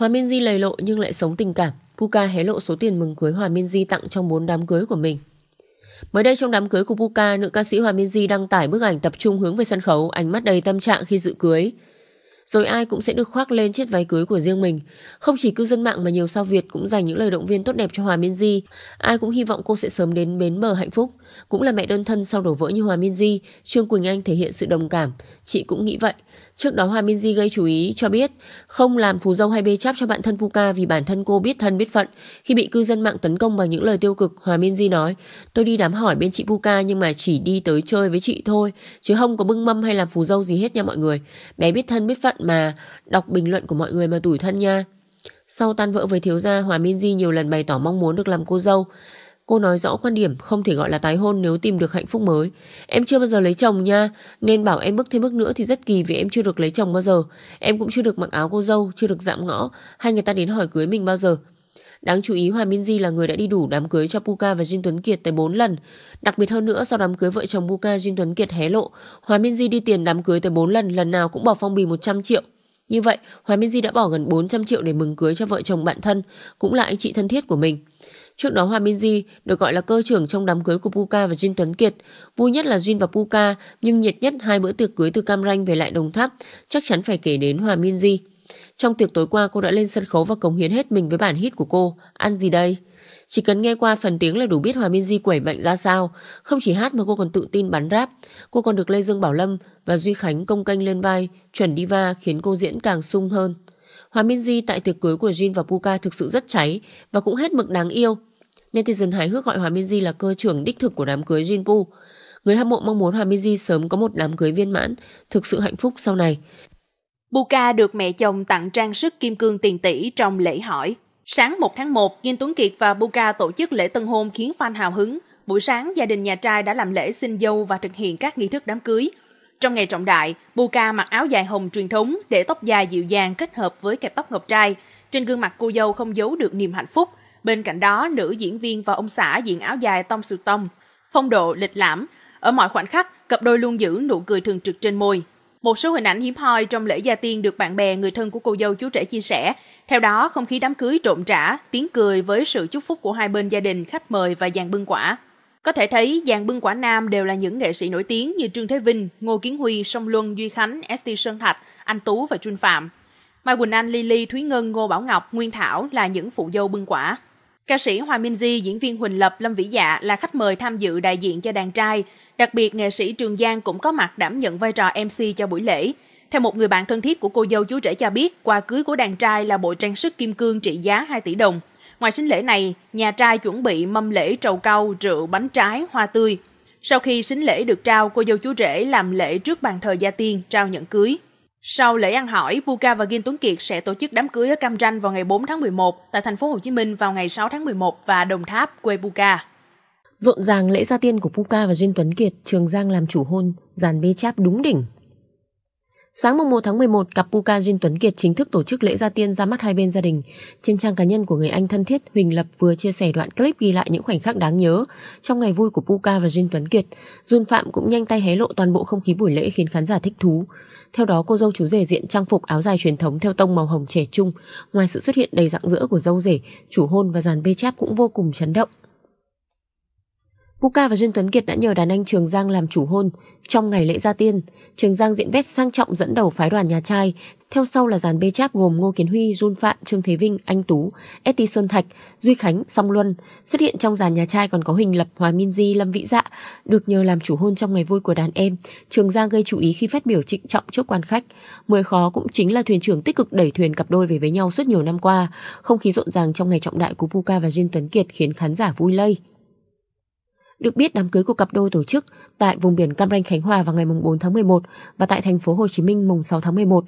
Hòa Minzy lầy lộ nhưng lại sống tình cảm. Puka hé lộ số tiền mừng cưới Hòa Minzy tặng trong bốn đám cưới của mình. Mới đây trong đám cưới của Puka, nữ ca sĩ Hòa Minzy đăng tải bức ảnh tập trung hướng về sân khấu, ánh mắt đầy tâm trạng khi dự cưới. Rồi ai cũng sẽ được khoác lên chiếc váy cưới của riêng mình. Không chỉ cư dân mạng mà nhiều sao Việt cũng dành những lời động viên tốt đẹp cho Hòa Minzy. Ai cũng hy vọng cô sẽ sớm đến bến bờ hạnh phúc. Cũng là mẹ đơn thân sau đổ vỡ như Hòa Minzy, Trương Quỳnh Anh thể hiện sự đồng cảm. Chị cũng nghĩ vậy. Trước đó Hòa Minzy gây chú ý cho biết không làm phù dâu hay bê chấp cho bạn thân Puka vì bản thân cô biết thân biết phận. Khi bị cư dân mạng tấn công bằng những lời tiêu cực, Hòa Minzy nói Tôi đi đám hỏi bên chị Puka nhưng mà chỉ đi tới chơi với chị thôi, chứ không có bưng mâm hay làm phù dâu gì hết nha mọi người. Bé biết thân biết phận mà, đọc bình luận của mọi người mà tủi thân nha. Sau tan vỡ với thiếu gia, Hòa Minzy nhiều lần bày tỏ mong muốn được làm cô dâu. Cô nói rõ quan điểm không thể gọi là tái hôn nếu tìm được hạnh phúc mới. Em chưa bao giờ lấy chồng nha, nên bảo em bước thêm bước nữa thì rất kỳ vì em chưa được lấy chồng bao giờ. Em cũng chưa được mặc áo cô dâu, chưa được dạm ngõ, hay người ta đến hỏi cưới mình bao giờ. Đáng chú ý Hòa Minzy là người đã đi đủ đám cưới cho Puka và Jin Tuấn Kiệt tới 4 lần. Đặc biệt hơn nữa, sau đám cưới vợ chồng Puka Jin Tuấn Kiệt hé lộ, Hòa Minzy đi tiền đám cưới tới 4 lần, lần nào cũng bỏ phong bì 100 triệu. Như vậy, Hòa Minzy đã bỏ gần 400 triệu để mừng cưới cho vợ chồng bạn thân, cũng là anh chị thân thiết của mình. Trước đó Hoa Minzy được gọi là cơ trưởng trong đám cưới của Puka và Jin Tuấn Kiệt. Vui nhất là Jin và Puka, nhưng nhiệt nhất hai bữa tiệc cưới từ Cam Ranh về lại Đồng Tháp chắc chắn phải kể đến Hoa Minzy. Trong tiệc tối qua cô đã lên sân khấu và cống hiến hết mình với bản hit của cô, Ăn gì đây? Chỉ cần nghe qua phần tiếng là đủ biết Hòa Minh Di quẩy mạnh ra sao. Không chỉ hát mà cô còn tự tin bắn rap. Cô còn được Lê Dương Bảo Lâm và Duy Khánh công canh lên vai, chuẩn diva khiến cô diễn càng sung hơn. Hòa Minh Di tại tiệc cưới của Jin và Puka thực sự rất cháy và cũng hết mực đáng yêu. Netizen hài hước gọi Hòa Minzy là cơ trưởng đích thực của đám cưới Jinpu. Người hâm mộ mong muốn Hòa Minzy sớm có một đám cưới viên mãn, thực sự hạnh phúc sau này. Buka được mẹ chồng tặng trang sức kim cương tiền tỷ trong lễ hỏi. Sáng 1 tháng 1, Kim Tuấn Kiệt và Buka tổ chức lễ tân hôn khiến fan hào hứng. Buổi sáng, gia đình nhà trai đã làm lễ xin dâu và thực hiện các nghi thức đám cưới. Trong ngày trọng đại, Buka mặc áo dài hồng truyền thống để tóc dài dịu dàng kết hợp với kẹp tóc ngọc trai. Trên gương mặt cô dâu không giấu được niềm hạnh phúc. Bên cạnh đó, nữ diễn viên và ông xã diện áo dài Tom Su Tông, phong độ lịch lãm, ở mọi khoảnh khắc, cặp đôi luôn giữ nụ cười thường trực trên môi. Một số hình ảnh hiếm hoi trong lễ gia tiên được bạn bè, người thân của cô dâu chú rể chia sẻ. Theo đó, không khí đám cưới trộn trả tiếng cười với sự chúc phúc của hai bên gia đình, khách mời và dàn bưng quả. Có thể thấy, dàn bưng quả nam đều là những nghệ sĩ nổi tiếng như Trương Thế Vinh, Ngô Kiến Huy, Song Luân, Duy Khánh, ST Sơn Thạch, Anh Tú và Trinh Phạm. Mai Quỳnh Anh, Lily, Thúy Ngân, Ngô Bảo Ngọc, Nguyên Thảo là những phụ dâu bưng quả. Ca sĩ Hòa Minh Di, diễn viên Huỳnh Lập, Lâm Vĩ Dạ là khách mời tham dự đại diện cho đàn trai. Đặc biệt, nghệ sĩ Trường Giang cũng có mặt đảm nhận vai trò MC cho buổi lễ. Theo một người bạn thân thiết của cô dâu chú rể cho biết, quà cưới của đàn trai là bộ trang sức kim cương trị giá 2 tỷ đồng. Ngoài sinh lễ này, nhà trai chuẩn bị mâm lễ trầu cau, rượu, bánh trái, hoa tươi. Sau khi sinh lễ được trao, cô dâu chú rể làm lễ trước bàn thờ gia tiên, trao nhận cưới. Sau lễ ăn hỏi, Puka và Kim Tuấn Kiệt sẽ tổ chức đám cưới ở Cam Ranh vào ngày 4 tháng 11, tại thành phố Hồ Chí Minh vào ngày 6 tháng 11 và Đồng Tháp, quê Puka. Rộn ràng lễ gia tiên của Puka và Jin Tuấn Kiệt, Trường Giang làm chủ hôn, dàn bê cháp đúng đỉnh, Sáng mùng 1 tháng 11, cặp Puka Jin Tuấn Kiệt chính thức tổ chức lễ gia tiên ra mắt hai bên gia đình. Trên trang cá nhân của người anh thân thiết, Huỳnh Lập vừa chia sẻ đoạn clip ghi lại những khoảnh khắc đáng nhớ trong ngày vui của Puka và Jin Tuấn Kiệt. Jun Phạm cũng nhanh tay hé lộ toàn bộ không khí buổi lễ khiến khán giả thích thú. Theo đó, cô dâu chú rể diện trang phục áo dài truyền thống theo tông màu hồng trẻ trung. Ngoài sự xuất hiện đầy rạng rỡ của dâu rể, chủ hôn và dàn bê cháp cũng vô cùng chấn động. Puka và Dương Tuấn Kiệt đã nhờ đàn anh Trường Giang làm chủ hôn. Trong ngày lễ gia tiên, Trường Giang diện vest sang trọng dẫn đầu phái đoàn nhà trai. Theo sau là dàn bê cháp gồm Ngô Kiến Huy, Jun Phạm, Trương Thế Vinh, Anh Tú, Eti Sơn Thạch, Duy Khánh, Song Luân. Xuất hiện trong dàn nhà trai còn có Huỳnh Lập, Hòa Min Di, Lâm Vĩ Dạ. Được nhờ làm chủ hôn trong ngày vui của đàn em, Trường Giang gây chú ý khi phát biểu trịnh trọng trước quan khách. Mười khó cũng chính là thuyền trưởng tích cực đẩy thuyền cặp đôi về với nhau suốt nhiều năm qua. Không khí rộn ràng trong ngày trọng đại của Puka và Dương Tuấn Kiệt khiến khán giả vui lây. Được biết đám cưới của cặp đôi tổ chức tại vùng biển Cam Ranh Khánh Hòa vào ngày 4 tháng 11 và tại thành phố Hồ Chí Minh mùng 6 tháng 11.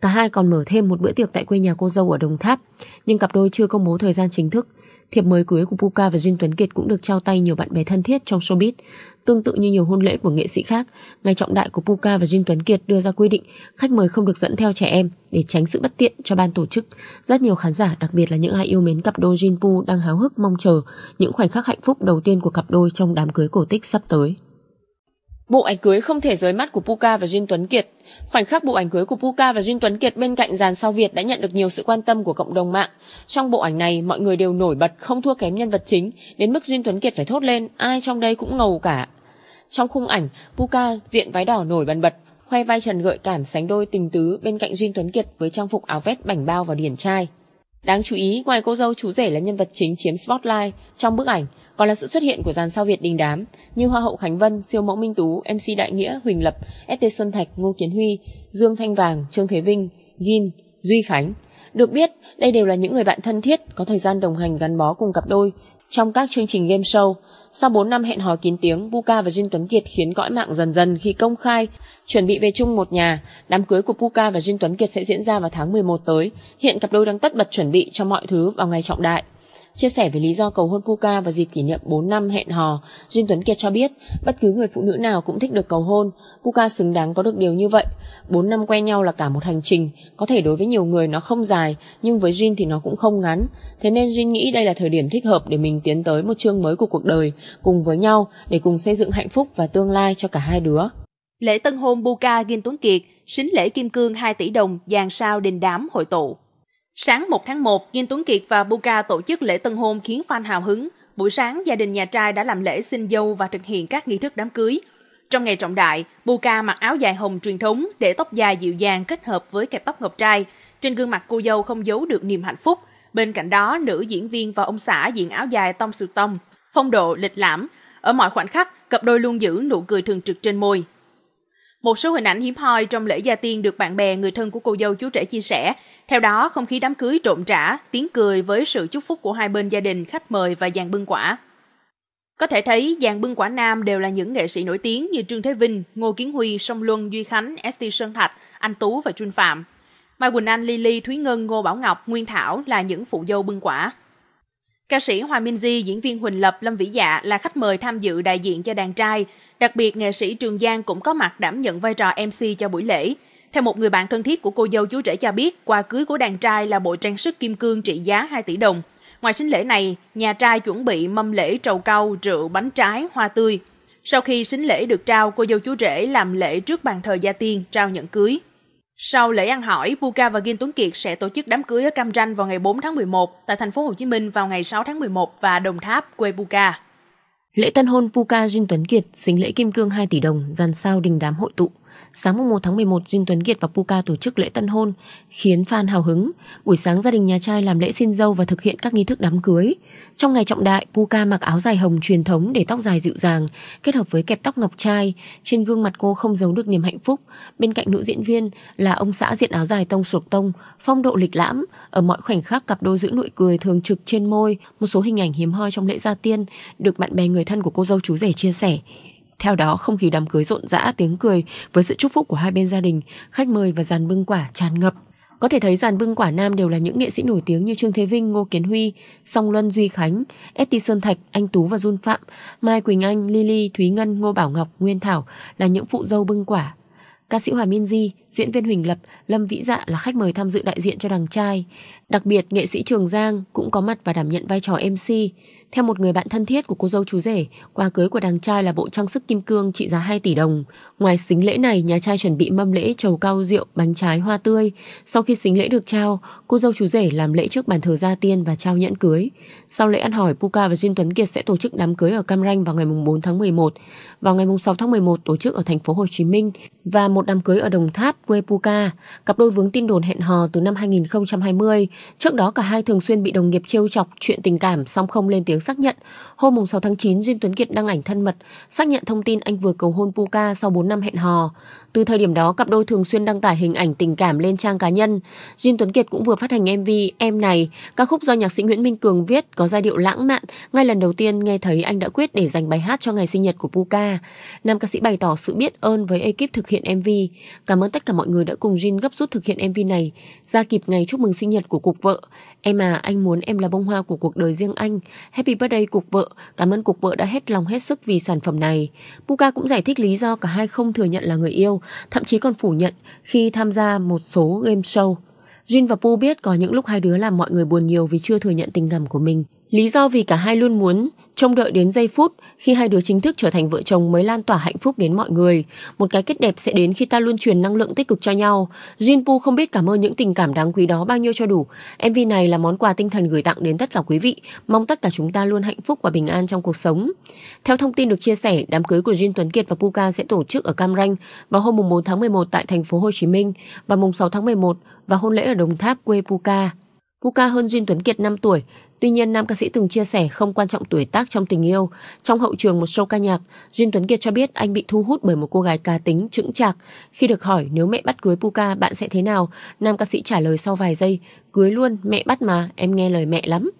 Cả hai còn mở thêm một bữa tiệc tại quê nhà cô dâu ở Đồng Tháp, nhưng cặp đôi chưa công bố thời gian chính thức. Thiệp mời cưới của Puka và Jin Tuấn Kiệt cũng được trao tay nhiều bạn bè thân thiết trong showbiz. Tương tự như nhiều hôn lễ của nghệ sĩ khác, ngày trọng đại của Puka và Jin Tuấn Kiệt đưa ra quy định khách mời không được dẫn theo trẻ em để tránh sự bất tiện cho ban tổ chức. Rất nhiều khán giả, đặc biệt là những ai yêu mến cặp đôi Jin Pu đang háo hức mong chờ những khoảnh khắc hạnh phúc đầu tiên của cặp đôi trong đám cưới cổ tích sắp tới. Bộ ảnh cưới không thể rời mắt của Puka và Jin Tuấn Kiệt. Khoảnh khắc bộ ảnh cưới của Puka và Jin Tuấn Kiệt bên cạnh dàn sao Việt đã nhận được nhiều sự quan tâm của cộng đồng mạng. Trong bộ ảnh này, mọi người đều nổi bật không thua kém nhân vật chính, đến mức Jin Tuấn Kiệt phải thốt lên, ai trong đây cũng ngầu cả. Trong khung ảnh, Puka diện váy đỏ nổi bần bật, khoe vai trần gợi cảm sánh đôi tình tứ bên cạnh Jin Tuấn Kiệt với trang phục áo vest bảnh bao và điển trai. Đáng chú ý, ngoài cô dâu chú rể là nhân vật chính chiếm spotlight trong bức ảnh, còn là sự xuất hiện của dàn sao Việt đình đám như Hoa hậu Khánh Vân, siêu mẫu Minh Tú, MC Đại Nghĩa, Huỳnh Lập, ST Xuân Thạch, Ngô Kiến Huy, Dương Thanh Vàng, Trương Thế Vinh, Gin, Duy Khánh. Được biết, đây đều là những người bạn thân thiết có thời gian đồng hành gắn bó cùng cặp đôi trong các chương trình game show. Sau 4 năm hẹn hò kín tiếng, Puka và Jin Tuấn Kiệt khiến cõi mạng dần dần khi công khai chuẩn bị về chung một nhà. Đám cưới của Puka và Jin Tuấn Kiệt sẽ diễn ra vào tháng 11 tới. Hiện cặp đôi đang tất bật chuẩn bị cho mọi thứ vào ngày trọng đại. Chia sẻ về lý do cầu hôn Puka vào dịp kỷ niệm 4 năm hẹn hò, Jim Tuấn Kiệt cho biết bất cứ người phụ nữ nào cũng thích được cầu hôn, Puka xứng đáng có được điều như vậy. 4 năm quen nhau là cả một hành trình, có thể đối với nhiều người nó không dài, nhưng với Jin thì nó cũng không ngắn. Thế nên Jin nghĩ đây là thời điểm thích hợp để mình tiến tới một chương mới của cuộc đời, cùng với nhau để cùng xây dựng hạnh phúc và tương lai cho cả hai đứa. Lễ tân hôn Puka Gin Tuấn Kiệt, xính lễ kim cương 2 tỷ đồng, dàn sao đình đám hội tụ. Sáng 1 tháng 1, Nghiên Tuấn Kiệt và Buka tổ chức lễ tân hôn khiến fan hào hứng. Buổi sáng, gia đình nhà trai đã làm lễ xin dâu và thực hiện các nghi thức đám cưới. Trong ngày trọng đại, Buka mặc áo dài hồng truyền thống để tóc dài dịu dàng kết hợp với kẹp tóc ngọc trai. Trên gương mặt cô dâu không giấu được niềm hạnh phúc. Bên cạnh đó, nữ diễn viên và ông xã diện áo dài tông sự tông, phong độ lịch lãm. Ở mọi khoảnh khắc, cặp đôi luôn giữ nụ cười thường trực trên môi. Một số hình ảnh hiếm hoi trong lễ gia tiên được bạn bè, người thân của cô dâu chú rể chia sẻ. Theo đó, không khí đám cưới trộn trả, tiếng cười với sự chúc phúc của hai bên gia đình, khách mời và dàn bưng quả. Có thể thấy, dàn bưng quả nam đều là những nghệ sĩ nổi tiếng như Trương Thế Vinh, Ngô Kiến Huy, Song Luân, Duy Khánh, ST Sơn Thạch, Anh Tú và Trương Phạm. Mai Quỳnh Anh, Lily, Thúy Ngân, Ngô Bảo Ngọc, Nguyên Thảo là những phụ dâu bưng quả. Ca sĩ hoa Minh Di, diễn viên Huỳnh Lập, Lâm Vĩ Dạ là khách mời tham dự đại diện cho đàn trai. Đặc biệt, nghệ sĩ Trường Giang cũng có mặt đảm nhận vai trò MC cho buổi lễ. Theo một người bạn thân thiết của cô dâu chú rể cho biết, quà cưới của đàn trai là bộ trang sức kim cương trị giá 2 tỷ đồng. Ngoài sinh lễ này, nhà trai chuẩn bị mâm lễ trầu cau, rượu, bánh trái, hoa tươi. Sau khi sinh lễ được trao, cô dâu chú rể làm lễ trước bàn thờ gia tiên, trao nhận cưới. Sau lễ ăn hỏi, Puka và Gin Tuấn Kiệt sẽ tổ chức đám cưới ở Cam Ranh vào ngày 4 tháng 11, tại thành phố Hồ Chí Minh vào ngày 6 tháng 11 và Đồng Tháp, quê Puka. Lễ tân hôn Puka Jin Tuấn Kiệt, xính lễ kim cương 2 tỷ đồng, dàn sao đình đám hội tụ sáng mùng 1 tháng 11 Duyên Tuấn Kiệt và Puka tổ chức lễ tân hôn, khiến fan hào hứng. Buổi sáng gia đình nhà trai làm lễ xin dâu và thực hiện các nghi thức đám cưới. Trong ngày trọng đại, Puka mặc áo dài hồng truyền thống để tóc dài dịu dàng, kết hợp với kẹp tóc ngọc trai, trên gương mặt cô không giấu được niềm hạnh phúc. Bên cạnh nữ diễn viên là ông xã diện áo dài tông sụp tông, phong độ lịch lãm, ở mọi khoảnh khắc cặp đôi giữ nụ cười thường trực trên môi, một số hình ảnh hiếm hoi trong lễ gia tiên được bạn bè người thân của cô dâu chú rể chia sẻ. Theo đó, không khí đám cưới rộn rã tiếng cười với sự chúc phúc của hai bên gia đình, khách mời và dàn bưng quả tràn ngập. Có thể thấy dàn bưng quả nam đều là những nghệ sĩ nổi tiếng như Trương Thế Vinh, Ngô Kiến Huy, Song Luân Duy Khánh, Esti Sơn Thạch, Anh Tú và Jun Phạm, Mai Quỳnh Anh, Lily, Thúy Ngân, Ngô Bảo Ngọc, Nguyên Thảo là những phụ dâu bưng quả. Ca sĩ Hòa Minh Di, diễn viên Huỳnh Lập, Lâm Vĩ Dạ là khách mời tham dự đại diện cho đằng trai. Đặc biệt, nghệ sĩ Trường Giang cũng có mặt và đảm nhận vai trò MC. Theo một người bạn thân thiết của cô dâu chú rể, quà cưới của đàn trai là bộ trang sức kim cương trị giá 2 tỷ đồng. Ngoài xính lễ này, nhà trai chuẩn bị mâm lễ trầu cao rượu, bánh trái, hoa tươi. Sau khi xính lễ được trao, cô dâu chú rể làm lễ trước bàn thờ gia tiên và trao nhẫn cưới. Sau lễ ăn hỏi, Puka và Jin Tuấn Kiệt sẽ tổ chức đám cưới ở Cam Ranh vào ngày 4 tháng 11, vào ngày 6 tháng 11 tổ chức ở thành phố Hồ Chí Minh và một đám cưới ở Đồng Tháp, quê Puka. Cặp đôi vướng tin đồn hẹn hò từ năm 2020. Trước đó cả hai thường xuyên bị đồng nghiệp trêu chọc chuyện tình cảm song không lên tiếng xác nhận. Hôm 6 tháng 9, Duyên Tuấn Kiệt đăng ảnh thân mật, xác nhận thông tin anh vừa cầu hôn Puka sau 4 năm hẹn hò. Từ thời điểm đó, cặp đôi thường xuyên đăng tải hình ảnh tình cảm lên trang cá nhân. Duyên Tuấn Kiệt cũng vừa phát hành MV Em Này, ca khúc do nhạc sĩ Nguyễn Minh Cường viết có giai điệu lãng mạn. Ngay lần đầu tiên nghe thấy anh đã quyết để dành bài hát cho ngày sinh nhật của Puka. Nam ca sĩ bày tỏ sự biết ơn với ekip thực hiện MV. Cảm ơn tất cả mọi người đã cùng Jin gấp rút thực hiện MV này, ra kịp ngày chúc mừng sinh nhật của cuộc vợ. Em à, anh muốn em là bông hoa của cuộc đời riêng anh. Happy vì bớt đây cục vợ, cảm ơn cục vợ đã hết lòng hết sức vì sản phẩm này. Puka cũng giải thích lý do cả hai không thừa nhận là người yêu, thậm chí còn phủ nhận khi tham gia một số game show. Jin và Pu biết có những lúc hai đứa làm mọi người buồn nhiều vì chưa thừa nhận tình cảm của mình. Lý do vì cả hai luôn muốn Trông đợi đến giây phút khi hai đứa chính thức trở thành vợ chồng mới lan tỏa hạnh phúc đến mọi người. Một cái kết đẹp sẽ đến khi ta luôn truyền năng lượng tích cực cho nhau. Jinpu không biết cảm ơn những tình cảm đáng quý đó bao nhiêu cho đủ. MV này là món quà tinh thần gửi tặng đến tất cả quý vị. Mong tất cả chúng ta luôn hạnh phúc và bình an trong cuộc sống. Theo thông tin được chia sẻ, đám cưới của Jin Tuấn Kiệt và Puka sẽ tổ chức ở Cam Ranh vào hôm 4 tháng 11 tại thành phố Hồ Chí Minh và mùng 6 tháng 11 và hôn lễ ở Đồng Tháp quê Puka cô hơn Jin Tuấn Kiệt 5 tuổi. Tuy nhiên, nam ca sĩ từng chia sẻ không quan trọng tuổi tác trong tình yêu. Trong hậu trường một show ca nhạc, Jin Tuấn Kiệt cho biết anh bị thu hút bởi một cô gái cá tính, chững chạc. Khi được hỏi nếu mẹ bắt cưới Puka bạn sẽ thế nào, nam ca sĩ trả lời sau vài giây, cưới luôn, mẹ bắt mà, em nghe lời mẹ lắm.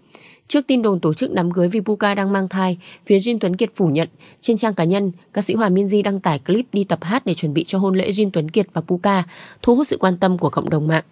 Trước tin đồn tổ chức đám cưới vì Puka đang mang thai, phía Jin Tuấn Kiệt phủ nhận. Trên trang cá nhân, ca sĩ Hòa Minzy đăng tải clip đi tập hát để chuẩn bị cho hôn lễ Jin Tuấn Kiệt và Puka, thu hút sự quan tâm của cộng đồng mạng.